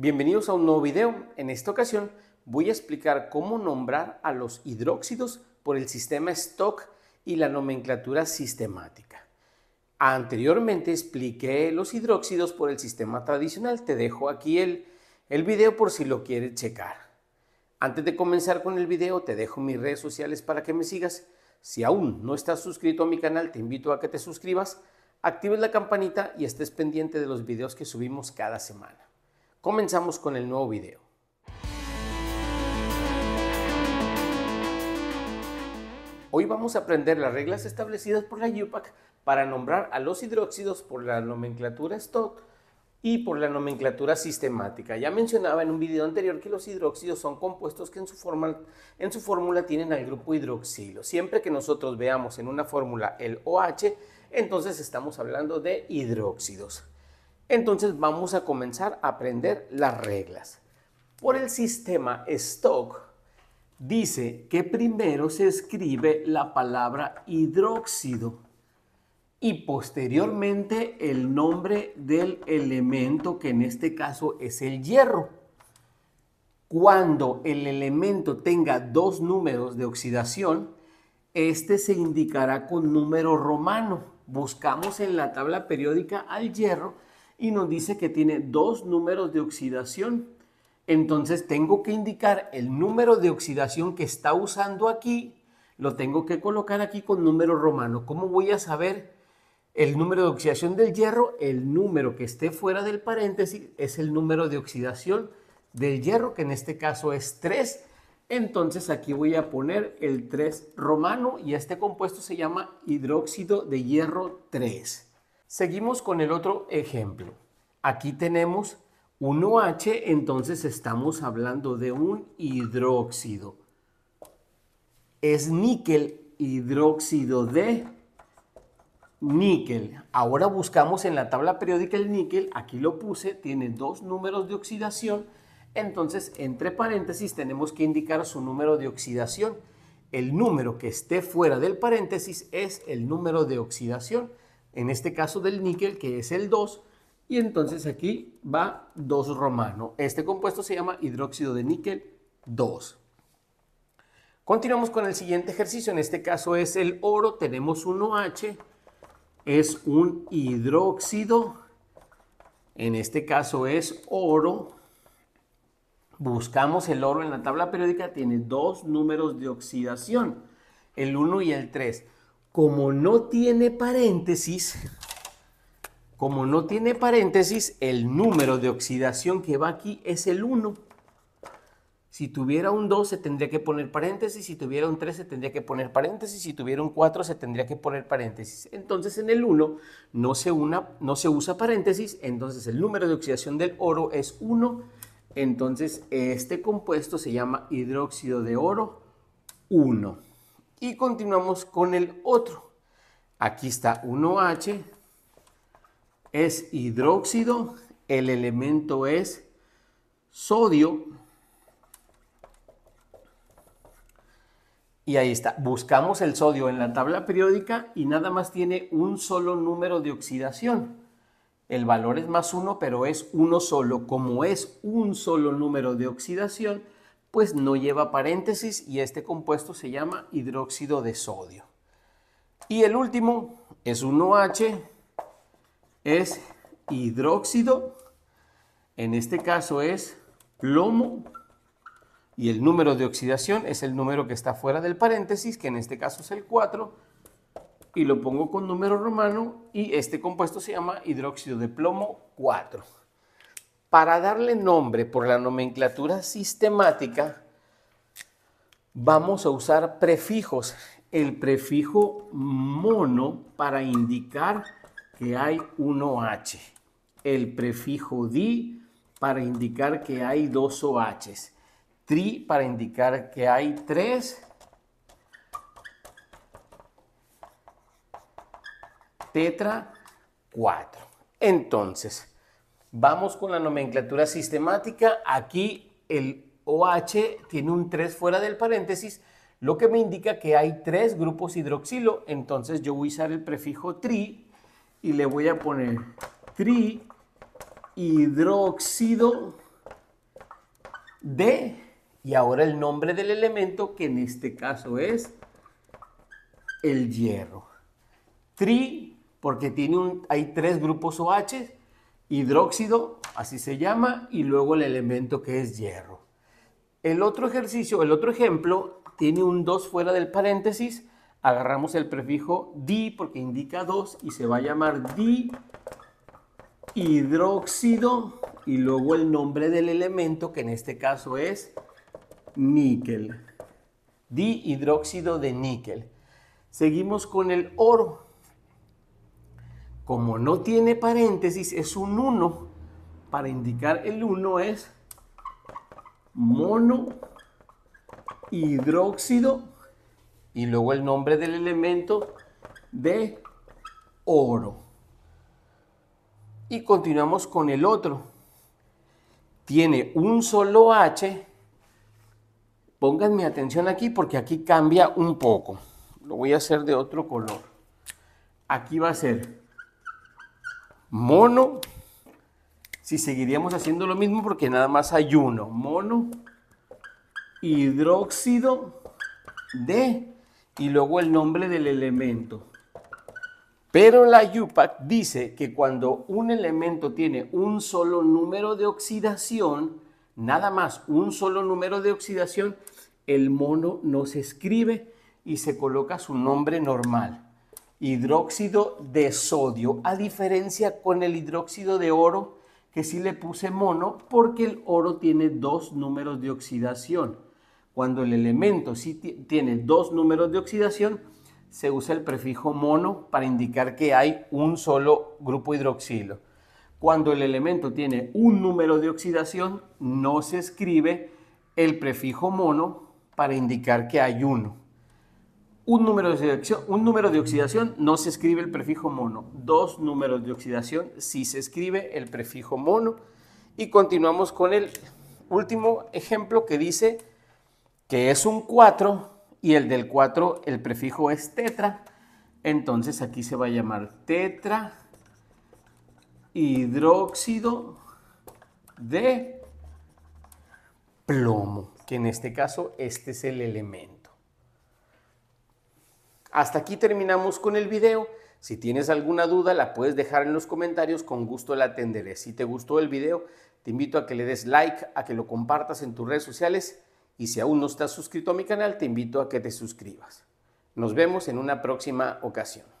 Bienvenidos a un nuevo video. En esta ocasión voy a explicar cómo nombrar a los hidróxidos por el sistema STOCK y la nomenclatura sistemática. Anteriormente expliqué los hidróxidos por el sistema tradicional. Te dejo aquí el, el video por si lo quieres checar. Antes de comenzar con el video te dejo mis redes sociales para que me sigas. Si aún no estás suscrito a mi canal te invito a que te suscribas, actives la campanita y estés pendiente de los videos que subimos cada semana. Comenzamos con el nuevo video. Hoy vamos a aprender las reglas establecidas por la UPAC para nombrar a los hidróxidos por la nomenclatura stock y por la nomenclatura sistemática. Ya mencionaba en un video anterior que los hidróxidos son compuestos que en su, forma, en su fórmula tienen al grupo hidroxilo. Siempre que nosotros veamos en una fórmula el OH, entonces estamos hablando de hidróxidos. Entonces vamos a comenzar a aprender las reglas. Por el sistema Stock dice que primero se escribe la palabra hidróxido y posteriormente el nombre del elemento que en este caso es el hierro. Cuando el elemento tenga dos números de oxidación, este se indicará con número romano. Buscamos en la tabla periódica al hierro y nos dice que tiene dos números de oxidación. Entonces tengo que indicar el número de oxidación que está usando aquí, lo tengo que colocar aquí con número romano. ¿Cómo voy a saber el número de oxidación del hierro? El número que esté fuera del paréntesis es el número de oxidación del hierro, que en este caso es 3. Entonces aquí voy a poner el 3 romano y este compuesto se llama hidróxido de hierro 3. Seguimos con el otro ejemplo. Aquí tenemos 1H, entonces estamos hablando de un hidróxido. Es níquel, hidróxido de níquel. Ahora buscamos en la tabla periódica el níquel, aquí lo puse, tiene dos números de oxidación, entonces entre paréntesis tenemos que indicar su número de oxidación. El número que esté fuera del paréntesis es el número de oxidación en este caso del níquel, que es el 2, y entonces aquí va 2 romano. Este compuesto se llama hidróxido de níquel 2. Continuamos con el siguiente ejercicio, en este caso es el oro, tenemos 1H, es un hidróxido, en este caso es oro, buscamos el oro en la tabla periódica, tiene dos números de oxidación, el 1 y el 3 como no tiene paréntesis, como no tiene paréntesis, el número de oxidación que va aquí es el 1. Si tuviera un 2 se tendría que poner paréntesis, si tuviera un 3 se tendría que poner paréntesis, si tuviera un 4 se tendría que poner paréntesis. Entonces en el 1 no se, no se usa paréntesis, entonces el número de oxidación del oro es 1. Entonces este compuesto se llama hidróxido de oro 1 y continuamos con el otro. Aquí está 1H, es hidróxido, el elemento es sodio. Y ahí está, buscamos el sodio en la tabla periódica y nada más tiene un solo número de oxidación. El valor es más uno, pero es uno solo. Como es un solo número de oxidación, pues no lleva paréntesis y este compuesto se llama hidróxido de sodio. Y el último es un OH, es hidróxido, en este caso es plomo y el número de oxidación es el número que está fuera del paréntesis, que en este caso es el 4, y lo pongo con número romano y este compuesto se llama hidróxido de plomo 4. Para darle nombre por la nomenclatura sistemática, vamos a usar prefijos. El prefijo mono para indicar que hay 1H. El prefijo di para indicar que hay dos OHs. Tri para indicar que hay tres. Tetra, cuatro. Entonces, Vamos con la nomenclatura sistemática. Aquí el OH tiene un 3 fuera del paréntesis, lo que me indica que hay tres grupos hidroxilo. Entonces yo voy a usar el prefijo tri y le voy a poner tri hidróxido de, y ahora el nombre del elemento que en este caso es el hierro. Tri, porque tiene un, hay tres grupos OH, hidróxido, así se llama, y luego el elemento que es hierro. El otro ejercicio, el otro ejemplo, tiene un 2 fuera del paréntesis, agarramos el prefijo di porque indica 2 y se va a llamar di-hidróxido. y luego el nombre del elemento que en este caso es níquel. Dihidróxido de níquel. Seguimos con el oro como no tiene paréntesis, es un 1. Para indicar el 1 es mono hidróxido y luego el nombre del elemento de oro. Y continuamos con el otro. Tiene un solo H. Pónganme atención aquí porque aquí cambia un poco. Lo voy a hacer de otro color. Aquí va a ser mono, si seguiríamos haciendo lo mismo porque nada más hay uno, mono, hidróxido de, y luego el nombre del elemento. Pero la UPAC dice que cuando un elemento tiene un solo número de oxidación, nada más un solo número de oxidación, el mono no se escribe y se coloca su nombre normal hidróxido de sodio, a diferencia con el hidróxido de oro que sí le puse mono porque el oro tiene dos números de oxidación. Cuando el elemento sí tiene dos números de oxidación, se usa el prefijo mono para indicar que hay un solo grupo hidroxilo. Cuando el elemento tiene un número de oxidación, no se escribe el prefijo mono para indicar que hay uno. Un número, de oxidación, un número de oxidación no se escribe el prefijo mono. Dos números de oxidación sí se escribe el prefijo mono. Y continuamos con el último ejemplo que dice que es un 4 y el del 4 el prefijo es tetra. Entonces aquí se va a llamar tetra hidróxido de plomo, que en este caso este es el elemento. Hasta aquí terminamos con el video. Si tienes alguna duda, la puedes dejar en los comentarios, con gusto la atenderé. Si te gustó el video, te invito a que le des like, a que lo compartas en tus redes sociales y si aún no estás suscrito a mi canal, te invito a que te suscribas. Nos vemos en una próxima ocasión.